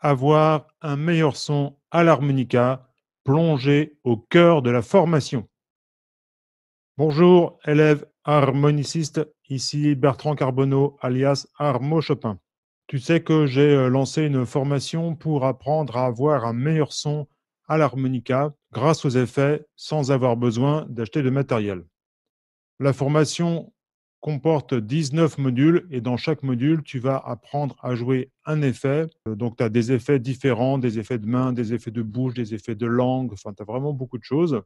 avoir un meilleur son à l'harmonica, plongé au cœur de la formation. Bonjour, élève harmoniciste, ici Bertrand Carbonneau, alias Armo Chopin. Tu sais que j'ai euh, lancé une formation pour apprendre à avoir un meilleur son à l'harmonica grâce aux effets sans avoir besoin d'acheter de matériel. La formation comporte 19 modules et dans chaque module, tu vas apprendre à jouer un effet. Euh, donc, tu as des effets différents, des effets de main, des effets de bouche, des effets de langue, enfin, tu as vraiment beaucoup de choses.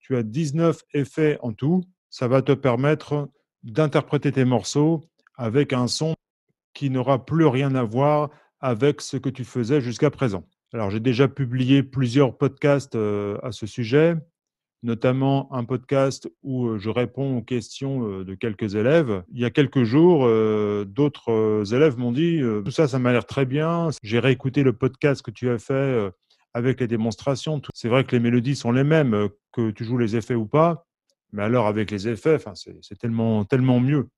Tu as 19 effets en tout. Ça va te permettre d'interpréter tes morceaux avec un son qui n'aura plus rien à voir avec ce que tu faisais jusqu'à présent. Alors, j'ai déjà publié plusieurs podcasts euh, à ce sujet notamment un podcast où euh, je réponds aux questions euh, de quelques élèves. Il y a quelques jours, euh, d'autres élèves m'ont dit Tout ça, ça m'a l'air très bien. J'ai réécouté le podcast que tu as fait avec les démonstrations. C'est vrai que les mélodies sont les mêmes, que tu joues les effets ou pas. Mais alors, avec les effets, c'est tellement, mieux.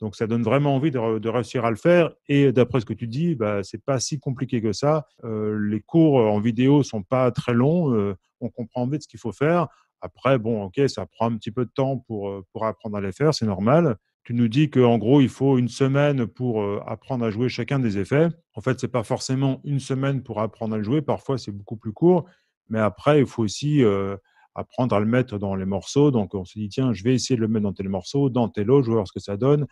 Donc, ça donne vraiment envie de, réussir à le faire. Et d'après ce que tu dis, bah, ce n'est pas si compliqué que ça. les cours en vidéo sont pas très longs. on comprend vite ce qu'il faut faire. Après, bon, ok, ça prend un petit peu de temps pour, euh, pour apprendre à les faire, c'est normal. Tu nous dis qu'en gros, il faut une semaine pour euh, apprendre à jouer chacun des effets. En fait, ce n'est pas forcément une semaine pour apprendre à le jouer. Parfois, c'est beaucoup plus court. Mais après, il faut aussi euh, apprendre à le mettre dans les morceaux. Donc, on se dit, tiens, je vais essayer de le mettre dans tel morceau, dans tel autre, je vais voir ce que ça donne.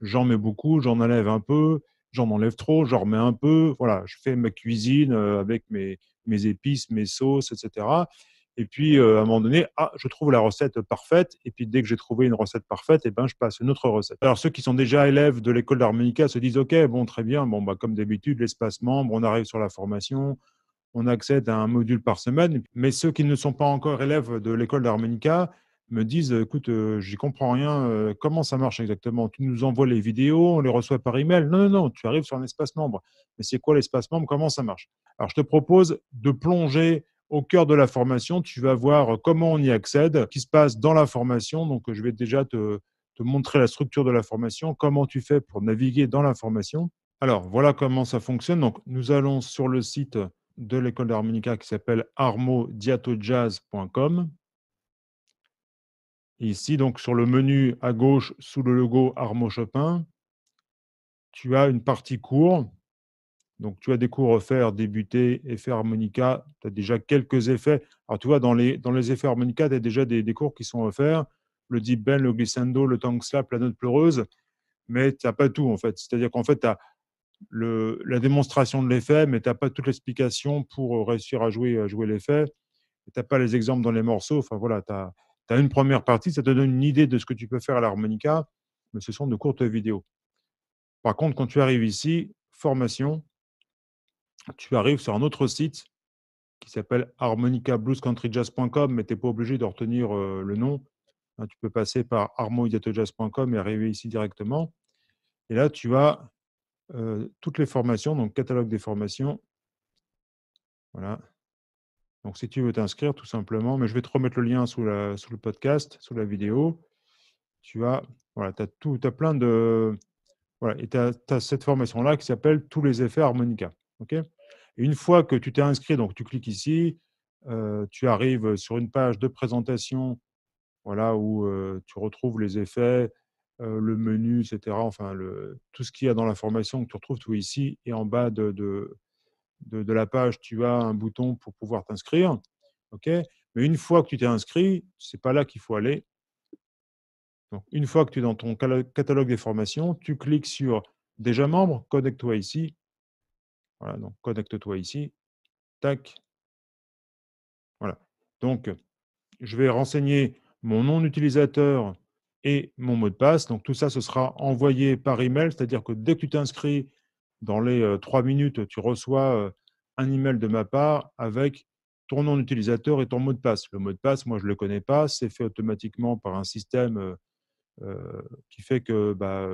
J'en mets beaucoup, j'en enlève un peu, j'en enlève trop, j'en remets un peu. Voilà, je fais ma cuisine avec mes, mes épices, mes sauces, etc. Et puis, euh, à un moment donné, ah, je trouve la recette parfaite. Et puis, dès que j'ai trouvé une recette parfaite, eh ben, je passe une autre recette. Alors, ceux qui sont déjà élèves de l'école d'harmonica se disent, OK, bon, très bien, bon, bah, comme d'habitude, l'espace membre, on arrive sur la formation, on accède à un module par semaine. Mais ceux qui ne sont pas encore élèves de l'école d'harmonica me disent, écoute, je euh, j'y comprends rien, euh, comment ça marche exactement Tu nous envoies les vidéos, on les reçoit par email. Non, non, non, tu arrives sur un espace membre. Mais c'est quoi l'espace membre Comment ça marche Alors, je te propose de plonger au cœur de la formation, tu vas voir euh, comment on y accède, ce qui se passe dans la formation. Donc, euh, je vais déjà te, montrer la structure de la formation, comment tu fais pour naviguer dans la formation. Alors, voilà comment ça fonctionne. Donc, nous allons sur le site de l'école d'harmonica qui s'appelle armodiatojazz.com. Ici, donc sur le menu à gauche, sous le logo Armo Chopin, tu as une partie cours donc, tu as des cours offerts, débuter, effet harmonica, tu as déjà quelques effets. Alors, tu vois, dans les, dans les effets harmonica, tu as déjà des, des, cours qui sont offerts, le deep bend, le glissando, le tongue slap, la note pleureuse, mais tu n'as pas tout, en fait. C'est-à-dire qu'en fait, tu as la démonstration de l'effet, mais tu n'as pas toute l'explication pour euh, réussir à jouer, à jouer l'effet. Tu n'as pas les exemples dans les morceaux. Enfin, voilà, tu as, as, une première partie, ça te donne une idée de ce que tu peux faire à l'harmonica, mais ce sont de courtes vidéos. Par contre, quand tu arrives ici, formation, tu arrives sur un autre site qui s'appelle harmonicabluescountryjazz.com, mais tu n'es pas obligé de retenir euh, le nom. Hein, tu peux passer par harmonica-blues-country-jazz.com et arriver ici directement. Et là, tu as euh, toutes les formations, donc catalogue des formations. Voilà. Donc, si tu veux t'inscrire, tout simplement, mais je vais te remettre le lien sous, le podcast, sous la vidéo. Tu as, voilà, tu as tout, tu plein de. Voilà, et as cette formation-là qui s'appelle Tous les effets harmonica une fois que tu t'es inscrit, donc tu cliques ici, tu arrives sur une page de présentation voilà, où tu retrouves les effets, le menu, etc. Enfin, tout ce qu'il y a dans la formation que tu retrouves tout ici. Et en bas de, la page, tu as un bouton pour pouvoir t'inscrire. Mais une fois que tu t'es inscrit, ce n'est pas là qu'il faut aller. une fois que tu es dans ton catalogue des formations, tu cliques sur Déjà membre, connecte-toi ici voilà, donc connecte-toi ici. Tac. Voilà. Donc, je vais renseigner mon nom d'utilisateur et mon mot de passe. Donc, tout ça, ce sera envoyé par email, c'est-à-dire que dès que tu t'inscris, dans les trois minutes, tu reçois un email de ma part avec ton nom d'utilisateur et ton mot de passe. Le mot de passe, moi, je ne le connais pas. C'est fait automatiquement par un système qui fait que bah,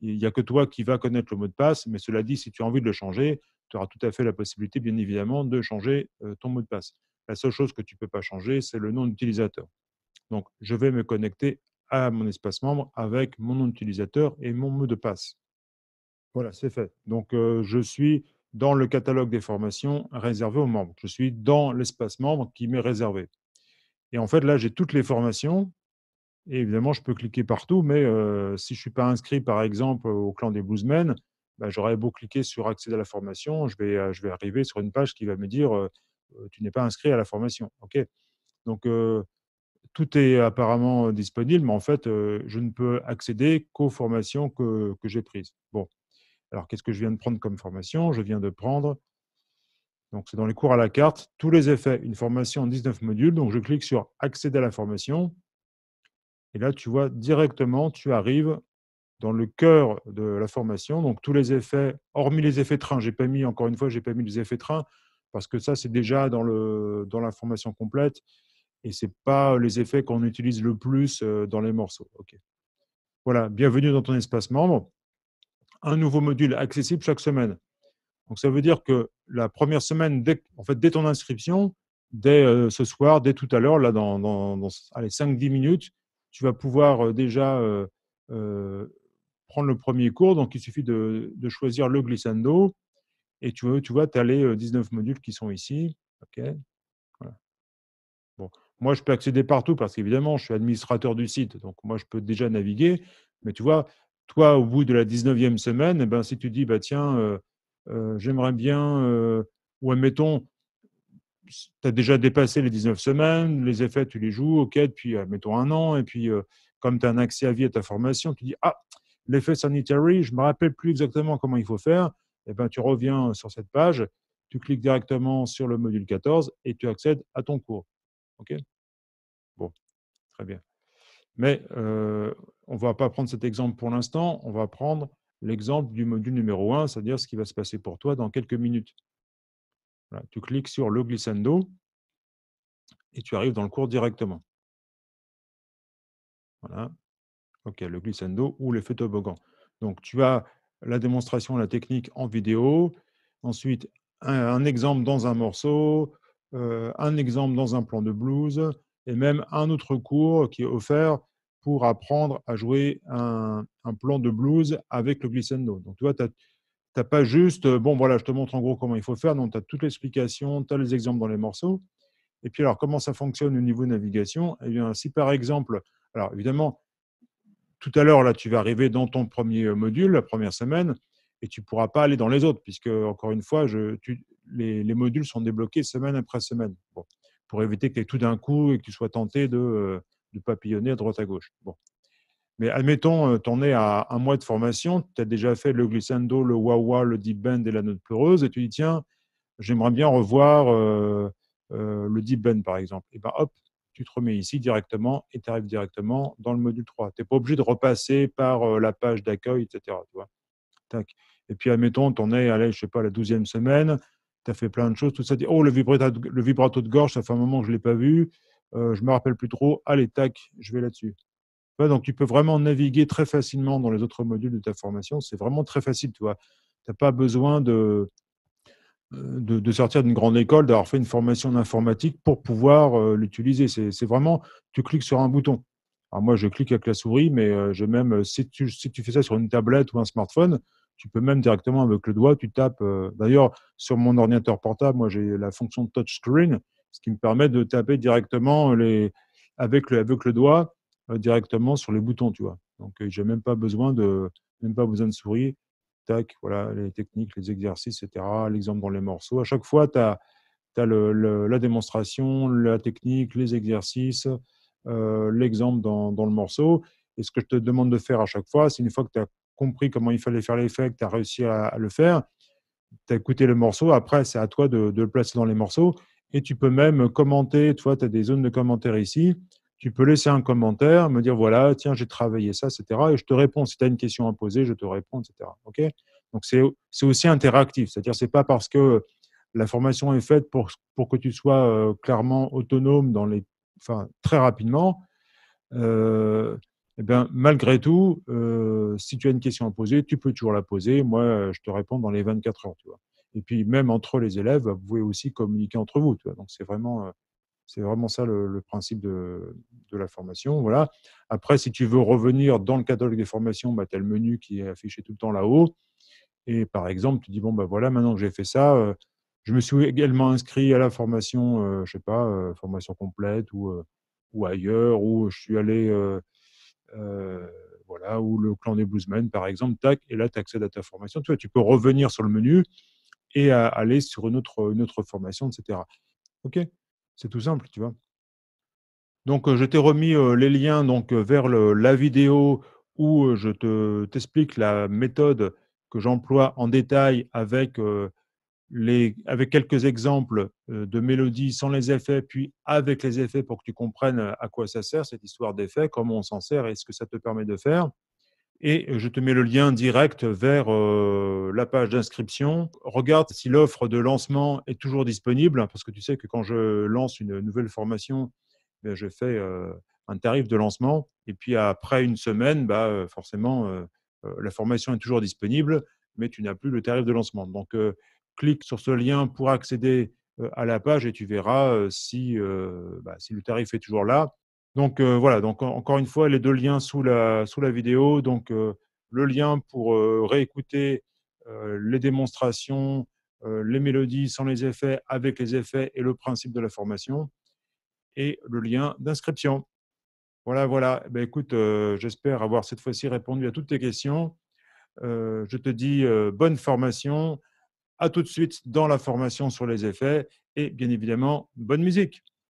il n'y a que toi qui vas connaître le mot de passe. Mais cela dit, si tu as envie de le changer, tu auras tout à fait la possibilité, bien évidemment, de changer ton mot de passe. La seule chose que tu ne peux pas changer, c'est le nom d'utilisateur. Donc, je vais me connecter à mon espace membre avec mon nom d'utilisateur et mon mot de passe. Voilà, c'est fait. Donc, je suis dans le catalogue des formations réservées aux membres. Je suis dans l'espace membre qui m'est réservé. Et en fait, là, j'ai toutes les formations. Et évidemment, je peux cliquer partout, mais si je ne suis pas inscrit, par exemple, au clan des bluesmen, bah, j'aurais beau cliquer sur accéder à la formation, je vais, euh, arriver sur une page qui va me dire tu n'es pas inscrit à la formation. Ok. Donc tout est apparemment disponible, mais en fait, je ne peux accéder qu'aux formations que, j'ai prises. Bon. Alors, qu'est-ce que je viens de prendre comme formation Je viens de prendre, donc c'est dans les cours à la carte, tous les effets, une formation en 19 modules. Donc, je clique sur accéder à la formation. Et là, tu vois directement, tu arrives dans le cœur de la formation. Donc tous les effets, hormis les effets trains, j'ai pas mis encore une fois, j'ai pas mis les effets trains, parce que ça c'est déjà dans le dans la formation complète et c'est pas les effets qu'on utilise le plus euh, dans les morceaux. Ok. Voilà, bienvenue dans ton espace membre. Un nouveau module accessible chaque semaine. Donc ça veut dire que la première semaine, dès, en fait, dès ton inscription, dès euh, ce soir, dès tout à l'heure, là dans, dans, 5-10 minutes, tu vas pouvoir euh, déjà prendre le premier cours. Donc, il suffit de, choisir le glissando. Et tu, tu vois, tu as les 19 modules qui sont ici. OK. Moi, je peux accéder partout parce qu'évidemment, je suis administrateur du site. Donc, moi, je peux déjà naviguer. Mais tu vois, toi, au bout de la 19e semaine, eh ben, si tu dis, bah, tiens, j'aimerais bien, ou admettons, tu as déjà dépassé les 19 semaines, les effets, tu les joues, ok, puis admettons, un an, et puis, comme tu as un accès à vie à ta formation, tu dis, ah, l'effet sanitary, je ne me rappelle plus exactement comment il faut faire, et eh ben, tu reviens sur cette page, tu cliques directement sur le module 14 et tu accèdes à ton cours. OK Bon, très bien. Mais euh, on ne va pas prendre cet exemple pour l'instant, on va prendre l'exemple du module numéro 1, c'est-à-dire ce qui va se passer pour toi dans quelques minutes. tu cliques sur le glissando et tu arrives dans le cours directement. Voilà. Ok, le glissando ou l'effet toboggan. Donc tu as la démonstration, la technique en vidéo, ensuite un, exemple dans un morceau, euh, un exemple dans un plan de blues, et même un autre cours qui est offert pour apprendre à jouer un, plan de blues avec le glissando. Donc tu vois, tu n'as pas juste, euh, bon voilà, je te montre en gros comment il faut faire, Donc, tu as toute l'explication, tu as les exemples dans les morceaux. Et puis alors, comment ça fonctionne au niveau navigation Eh bien, si par exemple, alors évidemment, tout à l'heure, là, tu vas arriver dans ton premier euh, module, la première semaine, et tu ne pourras pas aller dans les autres, puisque, encore une fois, je, les, modules sont débloqués semaine après semaine, pour éviter que tout d'un coup et que tu sois tenté de, euh, papillonner à droite à gauche. Bon. Mais admettons, euh, tu en es à un mois de formation, tu as déjà fait le glissando, le wah le deep bend et la note pleureuse, et tu dis, tiens, j'aimerais bien revoir le deep bend, par exemple. Et ben, hop, tu te remets ici directement et tu arrives directement dans le module 3. Tu n'es pas obligé de repasser par euh, la page d'accueil, etc. Tac. Et puis, admettons, tu en es, allez, je sais pas, la douzième semaine, tu as fait plein de choses, tout ça. Dit, oh, le vibrato, de, le vibrato de gorge, ça fait un moment que je ne l'ai pas vu, Je euh, je me rappelle plus trop, allez, tac, je vais là-dessus. donc, tu peux vraiment naviguer très facilement dans les autres modules de ta formation. C'est vraiment très facile, tu vois. Tu n'as pas besoin de, euh, de, sortir d'une grande école, d'avoir fait une formation d'informatique pour pouvoir euh, l'utiliser. C'est vraiment, tu cliques sur un bouton. Alors moi, je clique avec la souris, mais euh, je même, si tu, si tu, fais ça sur une tablette ou un smartphone, tu peux même directement avec le doigt, tu tapes. D'ailleurs, sur mon ordinateur portable, moi, j'ai la fonction touchscreen, ce qui me permet de taper directement les, avec, le, avec le doigt directement sur les boutons, tu vois. Donc, j'ai même pas besoin de, même pas besoin de souris voilà, les techniques, les exercices, etc., l'exemple dans les morceaux. À chaque fois, tu as, la démonstration, la technique, les exercices, euh, l'exemple dans, le morceau. Et ce que je te demande de faire à chaque fois, c'est une fois que tu as compris comment il fallait faire l'effet, que tu as réussi à, le faire, tu as écouté le morceau, après, c'est à toi de, de, le placer dans les morceaux. Et tu peux même commenter, toi tu as des zones de commentaires ici tu peux laisser un commentaire, me dire voilà, tiens, j'ai travaillé ça, etc. Et je te réponds. Si tu as une question à poser, je te réponds, etc. OK Donc, c'est aussi interactif. C'est-à-dire, ce n'est pas parce que la formation est faite pour, pour que tu sois euh, clairement autonome dans les, enfin, très rapidement. Euh, eh bien, malgré tout, euh, si tu as une question à poser, tu peux toujours la poser. Moi, je te réponds dans les 24 heures. Et puis, même entre les élèves, vous pouvez aussi communiquer entre vous. Donc, c'est vraiment c'est vraiment ça le, principe de, la formation. Voilà. Après, si tu veux revenir dans le catalogue des formations, bah, tu as le menu qui est affiché tout le temps là-haut. Et par exemple, tu dis, bon, bah, voilà, maintenant que j'ai fait ça, euh, je me suis également inscrit à la formation, euh, je sais pas, euh, formation complète ou, ou ailleurs, ou je suis allé, voilà, ou le clan des bluesmen, par exemple, tac, et là, tu accèdes à ta formation. Tu vois, tu peux revenir sur le menu et aller sur une autre, une autre formation, etc. OK c'est tout simple, tu vois. Donc, je t'ai remis les liens donc, vers la vidéo où je te, t'explique la méthode que j'emploie en détail avec, avec quelques exemples de mélodies sans les effets, puis avec les effets pour que tu comprennes à quoi ça sert, cette histoire d'effets, comment on s'en sert et ce que ça te permet de faire. Et je te mets le lien direct vers euh, la page d'inscription. Regarde si l'offre de lancement est toujours disponible, hein, parce que tu sais que quand je lance une nouvelle formation, eh je fais euh, un tarif de lancement. Et puis après une semaine, bah, euh, forcément, la formation est toujours disponible, mais tu n'as plus le tarif de lancement. Donc, clique sur ce lien pour accéder à la page et tu verras si, bah, si le tarif est toujours là. Donc euh, voilà, donc encore une fois, les deux liens sous la, vidéo. Donc euh, le lien pour euh, réécouter les démonstrations, les mélodies sans les effets, avec les effets et le principe de la formation. Et le lien d'inscription. Voilà, voilà. Eh ben, écoute, j'espère avoir cette fois-ci répondu à toutes tes questions. je te dis bonne formation. À tout de suite dans la formation sur les effets et bien évidemment, bonne musique.